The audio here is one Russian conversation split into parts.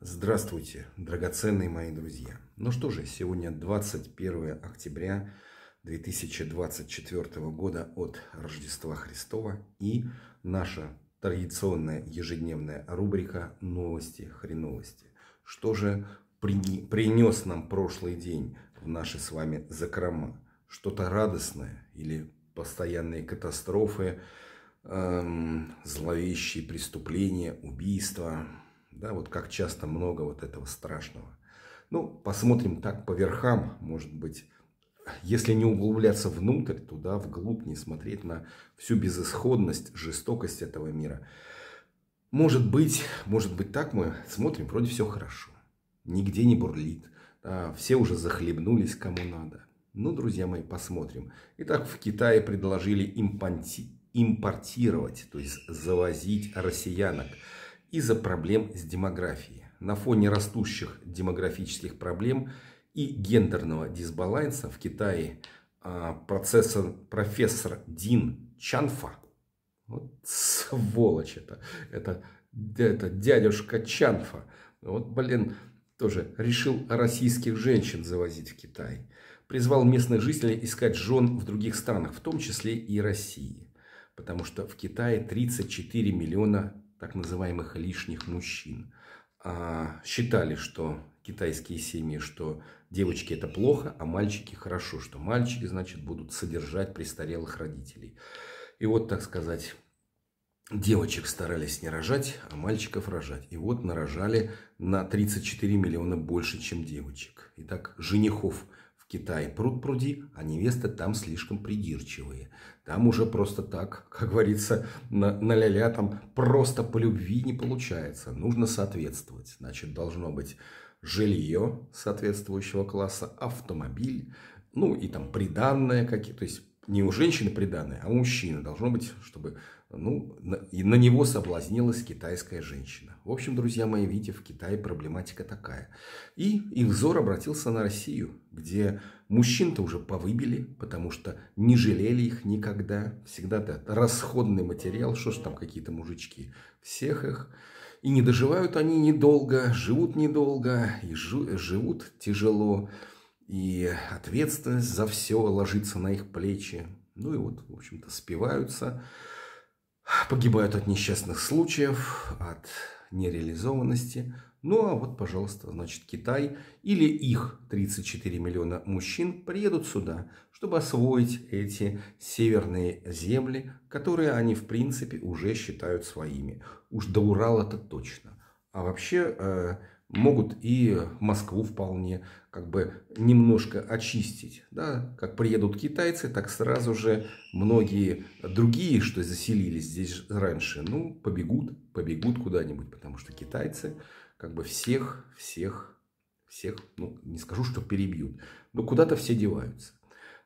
Здравствуйте, драгоценные мои друзья! Ну что же, сегодня 21 октября 2024 года от Рождества Христова и наша традиционная ежедневная рубрика «Новости хреновости». Что же принес нам прошлый день в наши с вами закрома? Что-то радостное или постоянные катастрофы, эм, зловещие преступления, убийства – да, вот как часто много вот этого страшного. Ну, посмотрим так по верхам, может быть, если не углубляться внутрь, туда вглубь, не смотреть на всю безысходность, жестокость этого мира. Может быть, может быть так мы смотрим, вроде все хорошо, нигде не бурлит, да, все уже захлебнулись кому надо. Ну, друзья мои, посмотрим. Итак, в Китае предложили импанти, импортировать, то есть завозить россиянок – из-за проблем с демографией. На фоне растущих демографических проблем и гендерного дисбаланса в Китае а, процессор, профессор Дин Чанфа, вот сволочь это, это, это дядюшка Чанфа, вот, блин, тоже решил российских женщин завозить в Китай. Призвал местных жителей искать жен в других странах, в том числе и России. Потому что в Китае 34 миллиона так называемых лишних мужчин. А, считали, что китайские семьи, что девочки это плохо, а мальчики хорошо, что мальчики, значит, будут содержать престарелых родителей. И вот, так сказать, девочек старались не рожать, а мальчиков рожать. И вот нарожали на 34 миллиона больше, чем девочек. Итак, женихов – Китае пруд-пруди, а невесты там слишком придирчивые. Там уже просто так, как говорится, на, на ля-ля, там просто по любви не получается. Нужно соответствовать. Значит, должно быть жилье соответствующего класса, автомобиль, ну и там приданное какие-то, то есть не у женщины приданное, а у мужчины должно быть, чтобы ну, на, и на него соблазнилась китайская женщина. В общем, друзья мои, видите, в Китае проблематика такая. И их взор обратился на Россию, где мужчин-то уже повыбили, потому что не жалели их никогда. Всегда это расходный материал, что ж там какие-то мужички. Всех их. И не доживают они недолго, живут недолго, и жу, живут тяжело и ответственность за все ложится на их плечи. Ну и вот, в общем-то, спиваются, погибают от несчастных случаев, от нереализованности. Ну а вот, пожалуйста, значит, Китай или их 34 миллиона мужчин приедут сюда, чтобы освоить эти северные земли, которые они, в принципе, уже считают своими. Уж до Урала-то точно. А вообще, э, могут и Москву вполне как бы немножко очистить. Да? Как приедут китайцы, так сразу же многие другие, что заселились здесь раньше, ну, побегут, побегут куда-нибудь, потому что китайцы как бы всех, всех, всех, ну, не скажу, что перебьют, но куда-то все деваются.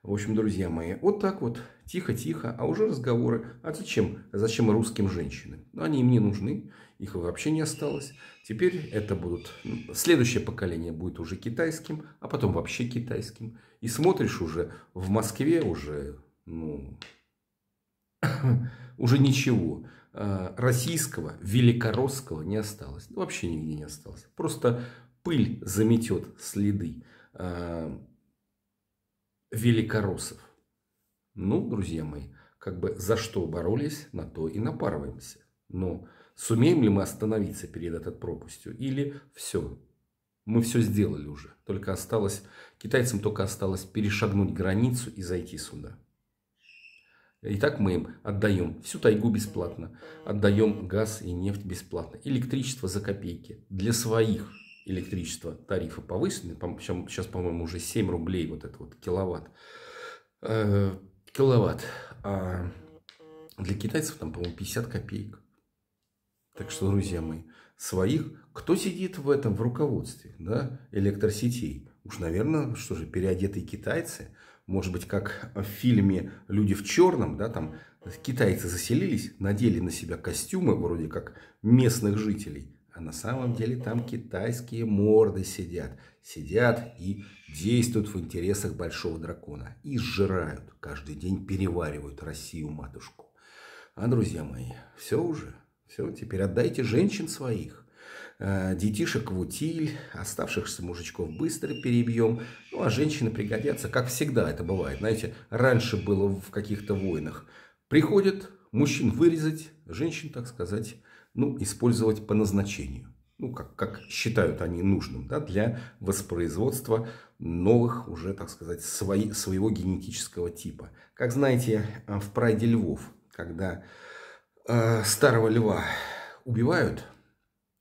В общем, друзья мои, вот так вот, тихо-тихо, а уже разговоры, а зачем, зачем русским женщины? Ну, они им не нужны, их вообще не осталось. Теперь это будут... Следующее поколение будет уже китайским, а потом вообще китайским. И смотришь уже в Москве уже, ну, уже ничего а, российского, великоросского не осталось. Ну, вообще нигде не осталось. Просто пыль заметет следы а, великороссов. Ну, друзья мои, как бы за что боролись, на то и напарываемся. Но Сумеем ли мы остановиться перед этой пропастью? Или все, мы все сделали уже. Только осталось, китайцам только осталось перешагнуть границу и зайти сюда. И так мы им отдаем всю тайгу бесплатно, отдаем газ и нефть бесплатно, электричество за копейки. Для своих электричество тарифы повысены, сейчас, по-моему, уже 7 рублей вот этот вот киловатт. Э, киловатт. А для китайцев там, по-моему, 50 копеек. Так что, друзья мои, своих, кто сидит в этом, в руководстве да, электросетей? Уж, наверное, что же, переодетые китайцы, может быть, как в фильме «Люди в черном», да, там китайцы заселились, надели на себя костюмы вроде как местных жителей, а на самом деле там китайские морды сидят. Сидят и действуют в интересах большого дракона. И сжирают, каждый день переваривают Россию-матушку. А, друзья мои, все уже. Все, теперь отдайте женщин своих. Э, детишек в утиль, оставшихся мужичков быстро перебьем. Ну, а женщины пригодятся, как всегда это бывает. Знаете, раньше было в каких-то войнах. Приходят, мужчин вырезать, женщин, так сказать, ну, использовать по назначению. Ну, как, как считают они нужным, да, для воспроизводства новых уже, так сказать, свои, своего генетического типа. Как знаете, э, в «Прайде львов», когда Э, старого льва убивают,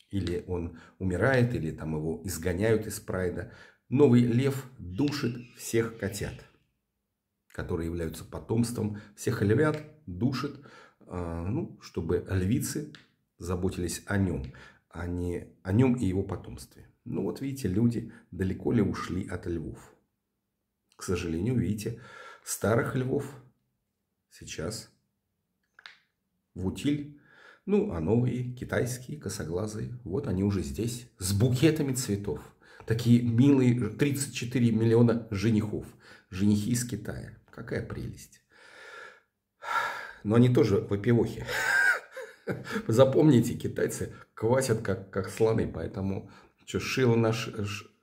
или он умирает, или там его изгоняют из прайда, новый лев душит всех котят, которые являются потомством всех львят, душит, э, ну, чтобы львицы заботились о нем, а не о нем и его потомстве. Ну вот видите, люди далеко ли ушли от львов. К сожалению, видите, старых львов сейчас в утиль. Ну, а новые, китайские, косоглазые, вот они уже здесь, с букетами цветов. Такие милые 34 миллиона женихов. Женихи из Китая. Какая прелесть. Но они тоже вопиохи. Запомните, китайцы квасят как, как слоны, поэтому что, шило, на,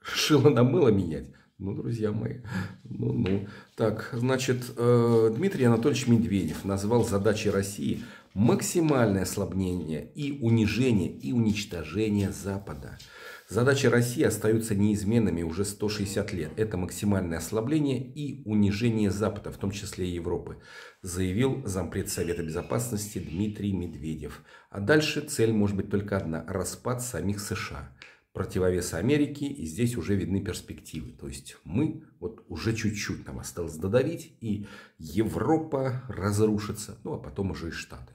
шило на мыло менять? Ну, друзья мои, ну-ну. Так, значит, э, Дмитрий Анатольевич Медведев назвал задачей России максимальное ослабление и унижение и уничтожение Запада. Задачи России остаются неизменными уже 160 лет. Это максимальное ослабление и унижение Запада, в том числе и Европы, заявил зампред Совета Безопасности Дмитрий Медведев. А дальше цель может быть только одна – распад самих США противовес Америки и здесь уже видны перспективы. То есть мы, вот уже чуть-чуть нам осталось додавить, и Европа разрушится, ну а потом уже и Штаты.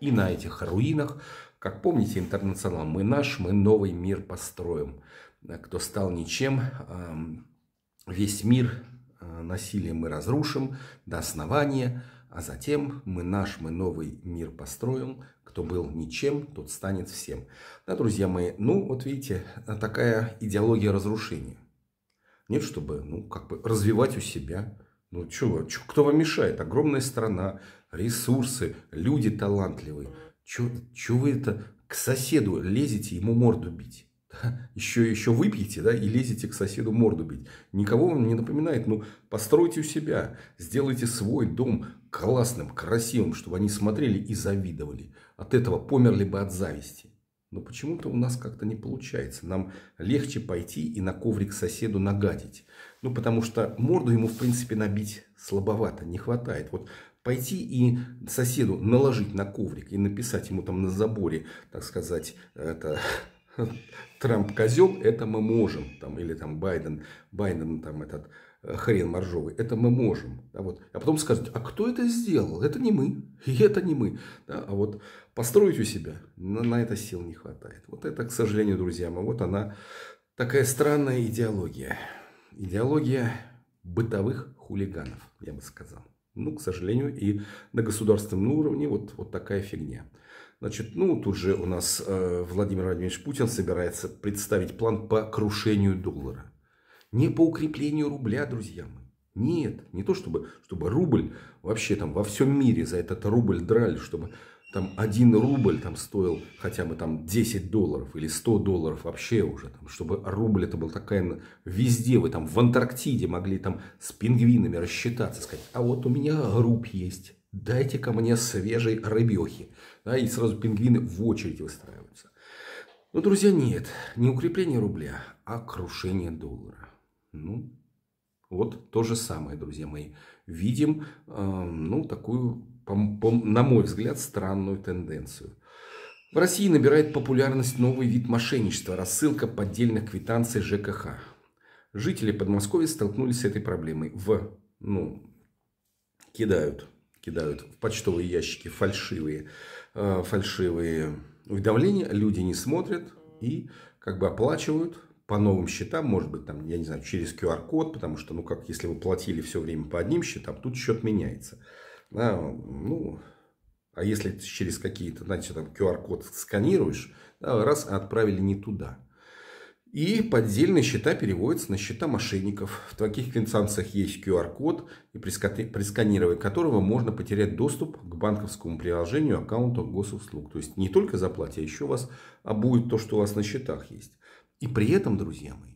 И на этих руинах, как помните, интернационал, мы наш, мы новый мир построим. Кто стал ничем, эм, весь мир э, насилием мы разрушим до основания, а затем мы наш, мы новый мир построим. Кто был ничем, тот станет всем. Да, друзья мои, ну вот видите, такая идеология разрушения. Нет, чтобы, ну, как бы развивать у себя. Ну, чего, кто вам мешает? Огромная страна, ресурсы, люди талантливые. Чего вы это к соседу лезете ему морду бить? еще, еще выпьете, да, и лезете к соседу морду бить. Никого вам не напоминает, ну, постройте у себя, сделайте свой дом классным, красивым, чтобы они смотрели и завидовали. От этого померли бы от зависти. Но почему-то у нас как-то не получается. Нам легче пойти и на коврик соседу нагадить. Ну, потому что морду ему, в принципе, набить слабовато, не хватает. Вот пойти и соседу наложить на коврик и написать ему там на заборе, так сказать, это Трамп козел, это мы можем, там, или там Байден, Байден там этот э, хрен моржовый, это мы можем. А вот. А потом скажут, а кто это сделал? Это не мы, и это не мы. Да, а вот построить у себя, на, на это сил не хватает. Вот это, к сожалению, друзья мои, вот она такая странная идеология. Идеология бытовых хулиганов, я бы сказал. Ну, к сожалению, и на государственном уровне вот, вот такая фигня. Значит, ну, тут же у нас э, Владимир Владимирович Путин собирается представить план по крушению доллара. Не по укреплению рубля, друзья мои. Нет, не то чтобы, чтобы рубль вообще там во всем мире за этот рубль драли, чтобы там один рубль там стоил хотя бы там 10 долларов или 100 долларов вообще уже, там, чтобы рубль это был такая везде, вы там в Антарктиде могли там с пингвинами рассчитаться, сказать, а вот у меня групп есть, дайте ко мне свежей рыбехи да, и сразу пингвины в очередь выстраиваются. Но, друзья, нет, не укрепление рубля, а крушение доллара. Ну, вот то же самое, друзья мои. Видим, э, ну, такую, по, по, на мой взгляд, странную тенденцию. В России набирает популярность новый вид мошенничества – рассылка поддельных квитанций ЖКХ. Жители Подмосковья столкнулись с этой проблемой. В, ну, кидают кидают в почтовые ящики фальшивые, э, фальшивые уведомления, люди не смотрят и как бы оплачивают по новым счетам, может быть, там, я не знаю, через QR-код, потому что, ну, как, если вы платили все время по одним счетам, тут счет меняется. Да, ну, а если через какие-то, знаете, там QR-код сканируешь, да, раз, отправили не туда. И поддельные счета переводятся на счета мошенников. В таких квитанциях есть QR-код, и при сканировании которого можно потерять доступ к банковскому приложению аккаунта госуслуг. То есть не только заплатите, а еще у вас а будет то, что у вас на счетах есть. И при этом, друзья мои,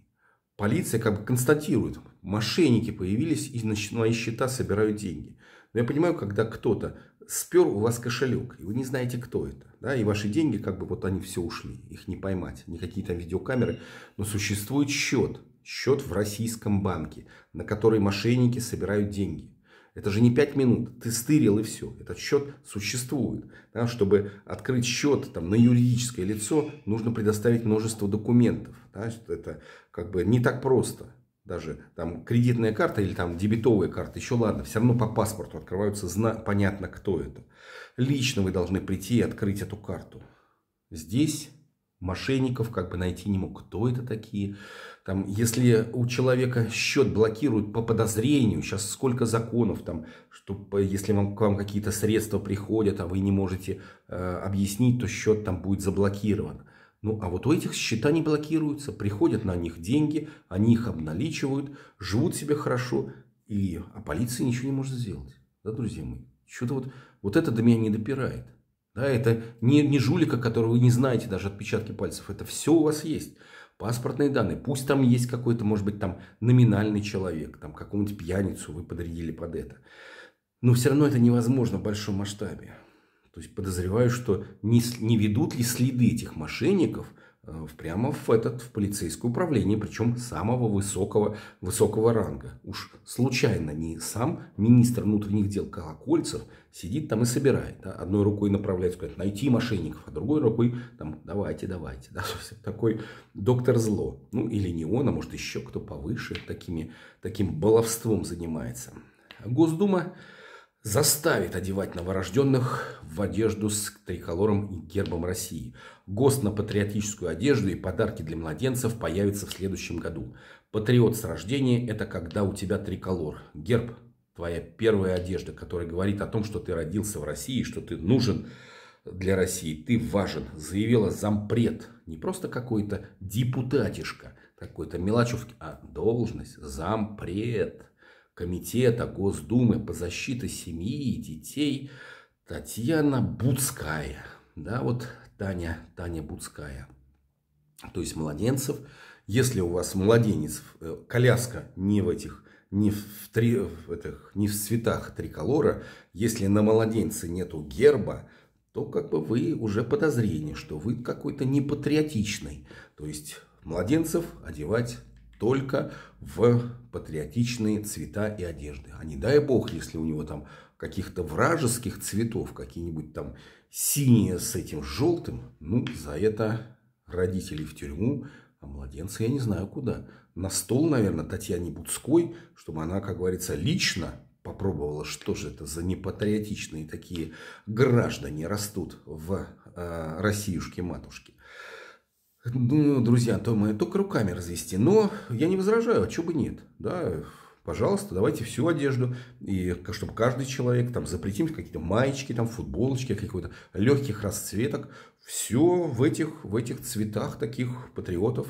полиция как бы констатирует, мошенники появились и на мои счета собирают деньги. Но я понимаю, когда кто-то спер у вас кошелек, и вы не знаете, кто это, да, и ваши деньги, как бы вот они все ушли, их не поймать, никакие там видеокамеры, но существует счет, счет в российском банке, на который мошенники собирают деньги. Это же не 5 минут, ты стырил и все. Этот счет существует. Да? Чтобы открыть счет там, на юридическое лицо, нужно предоставить множество документов. Да? Это как бы не так просто даже там кредитная карта или там дебетовая карта, еще ладно, все равно по паспорту открываются, зна... понятно, кто это. Лично вы должны прийти и открыть эту карту. Здесь мошенников как бы найти не мог. Кто это такие? Там, если у человека счет блокируют по подозрению, сейчас сколько законов там, что если вам, к вам какие-то средства приходят, а вы не можете э, объяснить, то счет там будет заблокирован. Ну, а вот у этих счета не блокируются, приходят на них деньги, они их обналичивают, живут себе хорошо, и, а полиция ничего не может сделать. Да, друзья мои? Что-то вот, вот это до меня не допирает. Да, это не, не жулика, которого вы не знаете даже отпечатки пальцев. Это все у вас есть. Паспортные данные. Пусть там есть какой-то, может быть, там номинальный человек. Там какому нибудь пьяницу вы подрядили под это. Но все равно это невозможно в большом масштабе. То есть подозреваю, что не, не ведут ли следы этих мошенников э, прямо в этот в полицейское управление, причем самого высокого, высокого ранга. Уж случайно не сам министр внутренних дел Колокольцев сидит там и собирает. Да? Одной рукой направляет, сказать, найти мошенников, а другой рукой там, давайте, давайте. Да? Такой доктор зло. Ну или не он, а может еще кто повыше такими, таким баловством занимается. А Госдума заставит одевать новорожденных в одежду с триколором и гербом России. ГОСТ на патриотическую одежду и подарки для младенцев появится в следующем году. Патриот с рождения – это когда у тебя триколор, герб, твоя первая одежда, которая говорит о том, что ты родился в России, что ты нужен для России, ты важен, заявила зампред, не просто какой-то депутатишка, какой-то мелочевки, а должность зампред. Комитета Госдумы по защите семьи и детей Татьяна Буцкая. Да, вот Таня, Таня Буцкая. То есть младенцев, если у вас младенец, э, коляска не в этих не в, три, в, этих, не в цветах триколора, если на младенце нету герба, то как бы вы уже подозрение, что вы какой-то непатриотичный. То есть младенцев одевать только в патриотичные цвета и одежды. А не дай бог, если у него там каких-то вражеских цветов, какие-нибудь там синие с этим желтым, ну, за это родители в тюрьму, а младенца я не знаю куда. На стол, наверное, Татьяне Буцкой, чтобы она, как говорится, лично попробовала, что же это за непатриотичные такие граждане растут в э, Россиюшке-матушке. Ну, друзья, то мы только руками развести. Но я не возражаю, а чего бы нет. Да, пожалуйста, давайте всю одежду, и чтобы каждый человек, там, запретим какие-то маечки, там, футболочки, каких-то легких расцветок, все в этих, в этих цветах таких патриотов,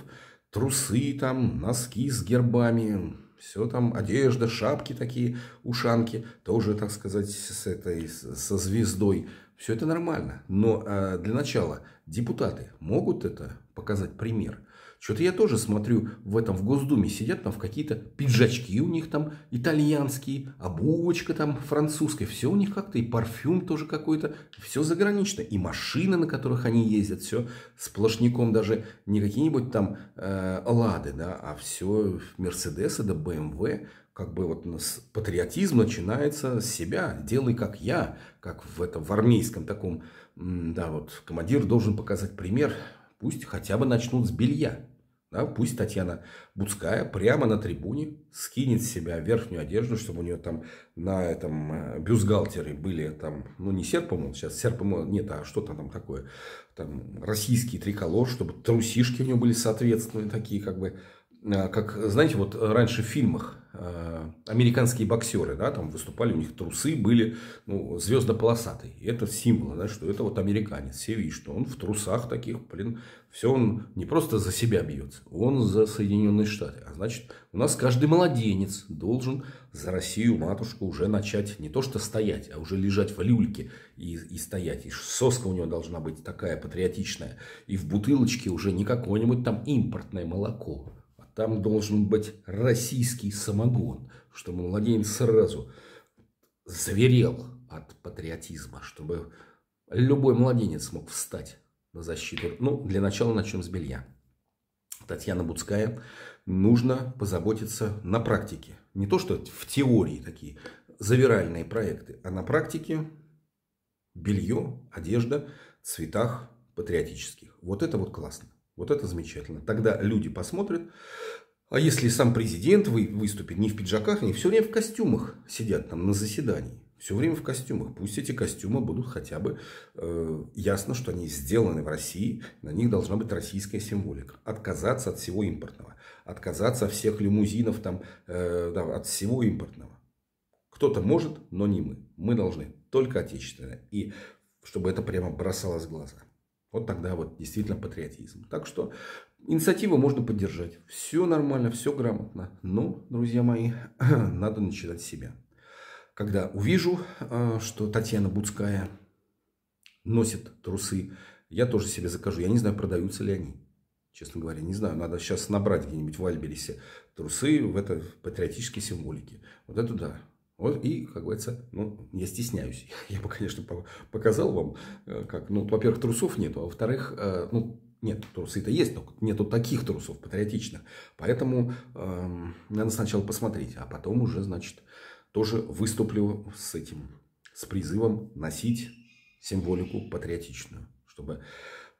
трусы там, носки с гербами, все там, одежда, шапки такие, ушанки, тоже, так сказать, с этой, со звездой, все это нормально. Но э, для начала депутаты могут это показать пример. Что-то я тоже смотрю в этом, в Госдуме сидят там в какие-то пиджачки у них там итальянские, обувочка там французская, все у них как-то, и парфюм тоже какой-то, все загранично, и машины, на которых они ездят, все сплошняком даже не какие-нибудь там э, лады, да, а все Мерседесы да БМВ, как бы вот патриотизм начинается с себя. Делай как я, как в этом в армейском таком, да, вот командир должен показать пример. Пусть хотя бы начнут с белья. Да, пусть Татьяна Буцкая прямо на трибуне скинет с себя верхнюю одежду, чтобы у нее там на этом э, бюстгальтере были там, ну не серп, по-моему, сейчас серп, нет, а что-то там такое, там российский триколор, чтобы трусишки у нее были соответственно такие как бы, Э, как, знаете, вот раньше в фильмах э, американские боксеры, да, там выступали, у них трусы были, ну, звездополосатый. Это символ, да, что это вот американец. Все видят, что он в трусах таких, блин, все он не просто за себя бьется, он за Соединенные Штаты. А значит, у нас каждый младенец должен за Россию, матушку, уже начать не то что стоять, а уже лежать в люльке и, и стоять. И соска у него должна быть такая патриотичная. И в бутылочке уже не какое-нибудь там импортное молоко, там должен быть российский самогон, чтобы младенец сразу заверел от патриотизма, чтобы любой младенец мог встать на защиту. Ну, для начала начнем с белья. Татьяна Буцкая, нужно позаботиться на практике. Не то, что в теории такие завиральные проекты, а на практике белье, одежда, цветах патриотических. Вот это вот классно. Вот это замечательно. Тогда люди посмотрят. А если сам президент выступит не в пиджаках, они все время в костюмах сидят там на заседании. Все время в костюмах. Пусть эти костюмы будут хотя бы э, ясно, что они сделаны в России, на них должна быть российская символика. Отказаться от всего импортного, отказаться от всех лимузинов, там, э, да, от всего импортного. Кто-то может, но не мы. Мы должны только отечественное. И чтобы это прямо бросалось в глаза. Вот тогда вот действительно патриотизм. Так что инициативу можно поддержать. Все нормально, все грамотно. Но, друзья мои, надо начинать с себя. Когда увижу, э, что Татьяна Буцкая носит трусы, я тоже себе закажу. Я не знаю, продаются ли они. Честно говоря, не знаю. Надо сейчас набрать где-нибудь в Альберисе трусы в этой патриотической символике. Вот это да. Вот, и, как говорится, ну, не стесняюсь. Я бы, конечно, показал вам, э, как, ну, во-первых, трусов нету, а во-вторых, э, ну, нет, трусы-то есть, но нету таких трусов патриотичных. Поэтому э, надо сначала посмотреть, а потом уже, значит, тоже выступлю с этим, с призывом носить символику патриотичную, чтобы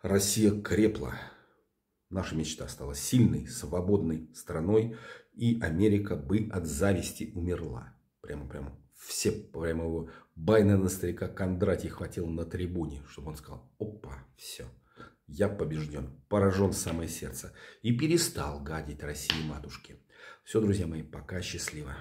Россия крепла. Наша мечта стала сильной, свободной страной, и Америка бы от зависти умерла. Прямо, прямо. Все прямо его. Байнена старика Кондратий хватил на трибуне, чтобы он сказал, опа, все. Я побежден, поражен в самое сердце. И перестал гадить России матушке. Все, друзья мои, пока, счастливо.